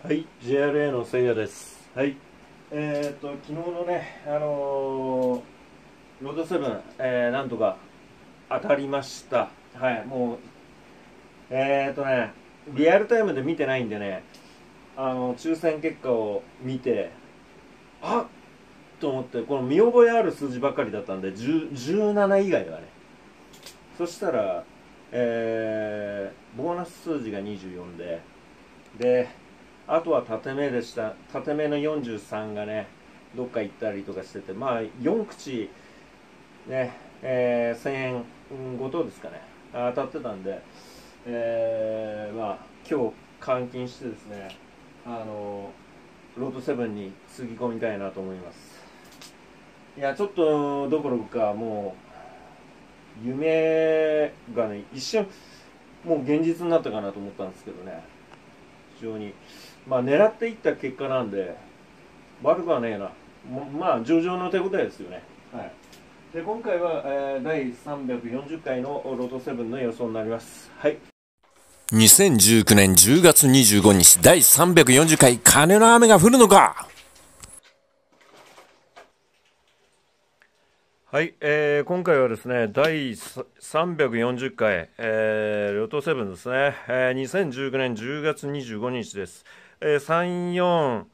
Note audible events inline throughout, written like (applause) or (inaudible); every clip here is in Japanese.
はい、JRA のせいやです。はい、えっ、と昨日のね、あのー、ロードセブン、えー、なんとか当たりました。はい、もうえっ、とね、リアルタイムで見てないんでね、あの抽選結果を見て、あっと思ってこの見覚えある数字ばかりだったんで、17以外はね。そしたら、えボーナス数字が24で、で。あとは縦目でした縦目の43がねどっか行ったりとかしててまあ4口ねえー、1000円ごとですかね当たってたんで、えー、まあ今日換金してですねあのロート7につぎ込みたいなと思いますいやちょっとどころかもう夢がね一瞬もう現実になったかなと思ったんですけどね非常にまあ狙っていった結果なんで悪くはねえなまあ上々の手応えですよねはいで今回は、えー、第340回のロトセブンの予想になりますはい2019年10月25日第340回金の雨が降るのかはい、えー、今回はですね第340回、えー、ロトセブンですね、えー、2019年10月25日です。えー、3、4、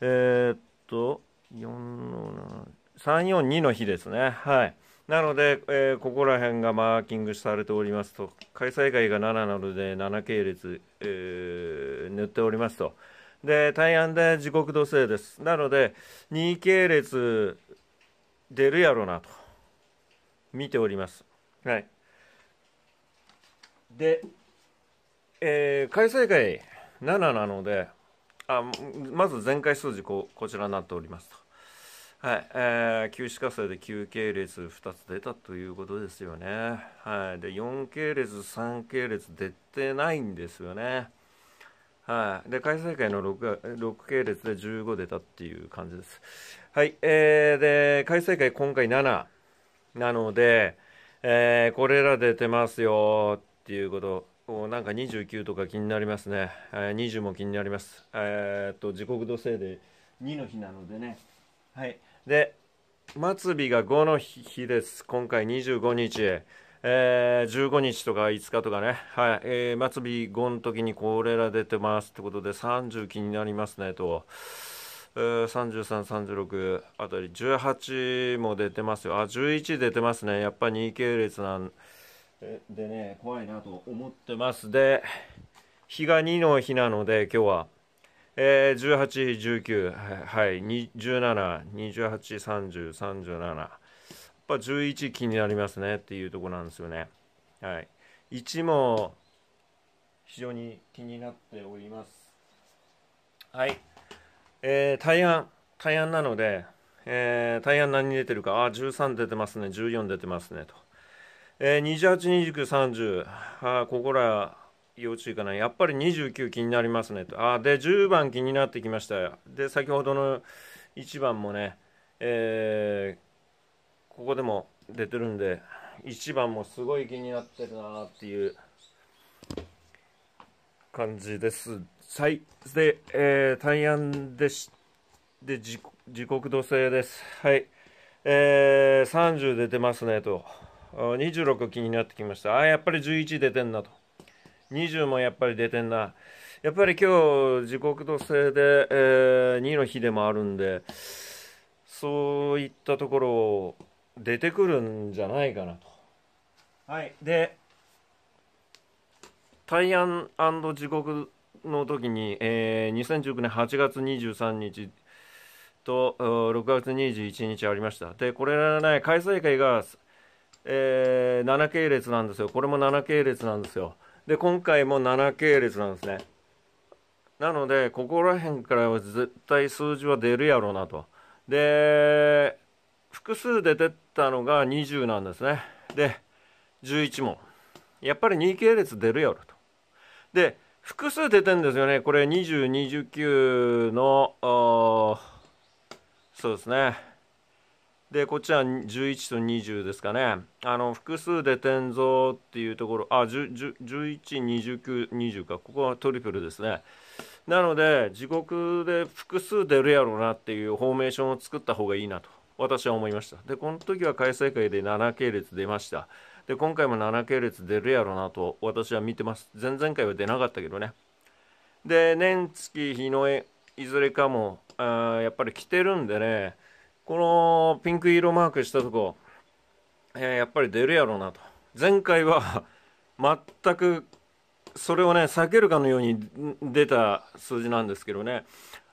えー、っと、の342の日ですね。はい。なので、えー、ここら辺がマーキングされておりますと、開催会が7なので、7系列、えー、塗っておりますと。で、対案で時刻度制です。なので、2系列出るやろなと、見ております。はい。で、えー、開催会、7なのであまず前回数字ここちらになっておりますと。はい、えー、休止火星で9系列2つ出たということですよね。はい、で4系列、3系列出てないんですよね。はい、で開催会の 6, 6系列で15出たっていう感じです。はい、えー、で開催会今回7なので、えー、これら出てますよっていうこと。おなんか29とか気になりますね、えー、20も気になります、えー、っと時刻度制で2の日なのでねはいで末尾が5の日です今回25日えー、15日とか5日とかね、はいえー、末尾5の時にこれら出てますってことで30気になりますねと、えー、3336あたり18も出てますよあ11出てますねやっぱり2系列なんでね怖いなと思ってますで日が2の日なので今日は、えー、1819はい17283037やっぱ11気になりますねっていうとこなんですよねはい1も非常に気になっておりますはいえー、大安大安なので、えー、大安何出てるかあ13出てますね14出てますねとえー、282930あここら要注意かなやっぱり29気になりますねとあで10番気になってきましたで先ほどの1番もね、えー、ここでも出てるんで1番もすごい気になってるなっていう感じです。はい、で、えー、大安でしで時刻度制です。はい、えー、30出てますねと。26気になってきましたああ、やっぱり11出てんなと20もやっぱり出てんなやっぱり今日時刻度制で、えー、2の日でもあるんでそういったところ出てくるんじゃないかなとはいで大安地獄の時に、えー、2019年8月23日と6月21日ありましたでこれね開催会がえー、7系列なんですよこれも7系列なんですよで今回も7系列なんですねなのでここら辺からは絶対数字は出るやろうなとで複数出てったのが20なんですねで11問やっぱり2系列出るやろとで複数出てんですよねこれ2029のそうですねでこっちは11と20ですかねあの複数で転造っていうところあ112920かここはトリプルですねなので地獄で複数出るやろうなっていうフォーメーションを作った方がいいなと私は思いましたでこの時は開催会で7系列出ましたで今回も7系列出るやろうなと私は見てます前々回は出なかったけどねで年月日のえいずれかもあやっぱり来てるんでねこのピンク色マークしたとこ、えー、やっぱり出るやろうなと。前回は (laughs) 全くそれをね、避けるかのように出た数字なんですけどね、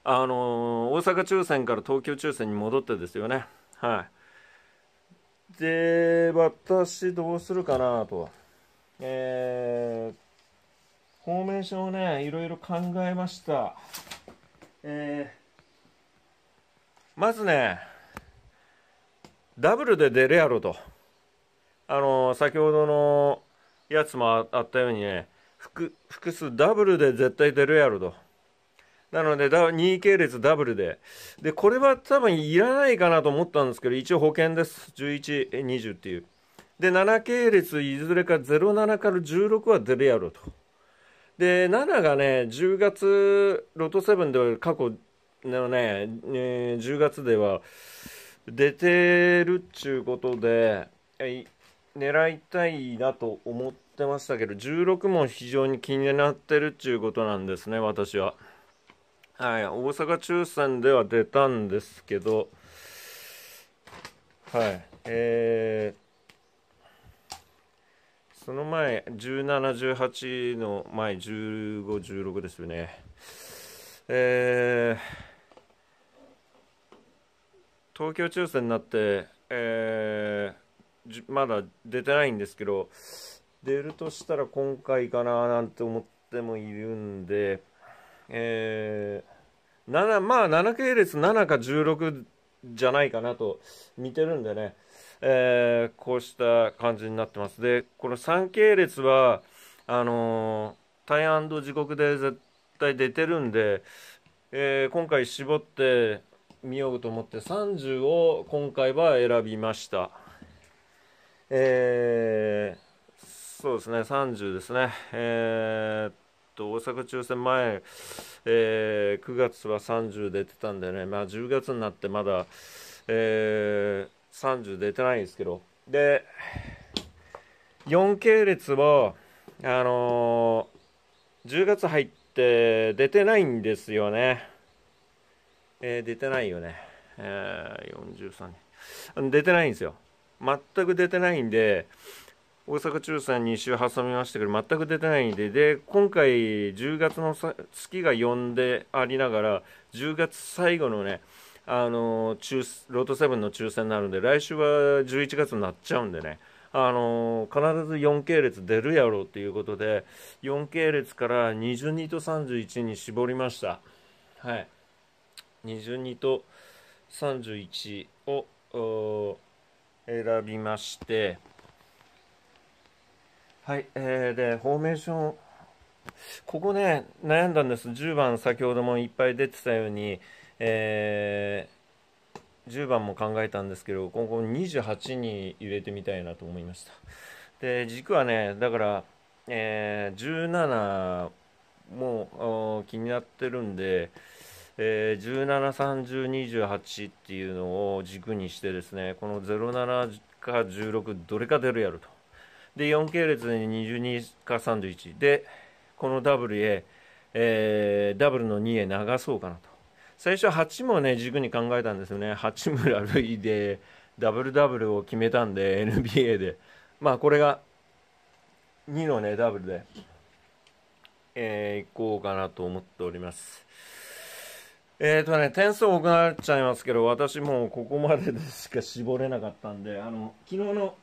あの大阪抽選から東京抽選に戻ってですよね。はい。で、私どうするかなと。えー、フォーメーションをね、いろいろ考えました。えー、まずね、ダブルで出るやろと。あの、先ほどのやつもあったようにね、複複数ダブルで絶対出るやろと。なので、2系列ダブルで。で、これは多分いらないかなと思ったんですけど、一応保険です。11、20っていう。で、7系列、いずれか07から16は出るやろと。で、7がね、10月、ロト7で過去のね、えー、10月では、出てるっちゅうことで狙いたいなと思ってましたけど16も非常に気になってるっちゅうことなんですね私は。はい、大阪抽選では出たんですけど、はい、えー、その前、17、18の前、15、16ですよね。えー東京抽選になって、えー、まだ出てないんですけど、出るとしたら今回かななんて思ってもいるんで、えー、7まあ7系列7か16じゃないかなと似てるんでね、えー、こうした感じになってます。で、この3系列は、あのー、大安地獄で絶対出てるんで、えー、今回絞って、見ようと思って30を今回は選びましたえー、そうですね30ですねえー、っと大阪抽選前、えー、9月は30出てたんでねまあ10月になってまだえー、30出てないんですけどで4系列はあのー、10月入って出てないんですよねえー、出てないよね、えー、43年出てないんですよ全く出てないんで大阪中に2週挟みましたけど全く出てないんでで今回10月の月が4でありながら10月最後のねあの中ロート7の抽選になるんで来週は11月になっちゃうんでねあの必ず4系列出るやろうということで4系列から22と31に絞りました。はい22と31を選びましてはい、えー、でフォーメーションここね悩んだんです10番先ほどもいっぱい出てたように、えー、10番も考えたんですけど今後28に入れてみたいなと思いましたで軸はねだから、えー、17も気になってるんでえー、173028っていうのを軸にしてですねこの07か16どれか出るやるとで4系列で22か31でこのダブルへ、えー、ダブルの2へ流そうかなと最初8もね軸に考えたんですよね八村塁でダブルダブルを決めたんで NBA でまあこれが2のねダブルで、えー、いこうかなと思っております。えー、とね、点数多くなっちゃいますけど、私もここまででしか絞れなかったんで、あの、昨日の、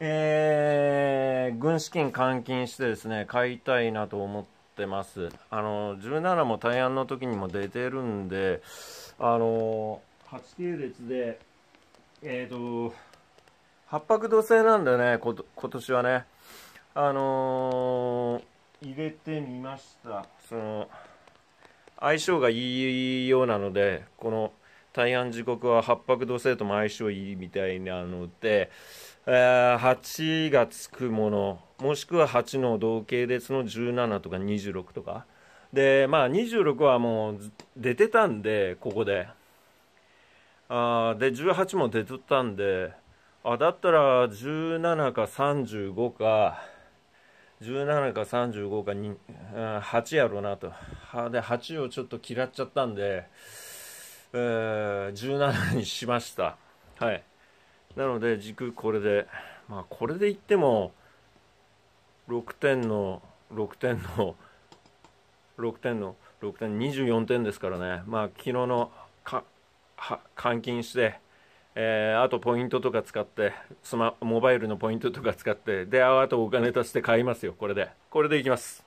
えー、軍資金換金してですね、買いたいなと思ってます。あの、17も対案の時にも出てるんで、あの、8系列で、えっ、ー、と、八白土星なんでね、こと今年はね、あのー、入れてみました。その、相性がいいようなのでこの大安時刻は八白土星とも相性いいみたいなので、えー、8がつくものもしくは8の同系列の17とか26とかでまあ26はもう出てたんでここであで18も出てたんであだったら17か35か17か35かに、8やろうなとで8をちょっと嫌っちゃったんで、えー、17にしましたはいなので軸これでまあこれでいっても6点の6点の6点の6点24点ですからねまあ昨日の換金してえー、あとポイントとか使ってスマモバイルのポイントとか使ってであとお金足して買いますよこれでこれでいきます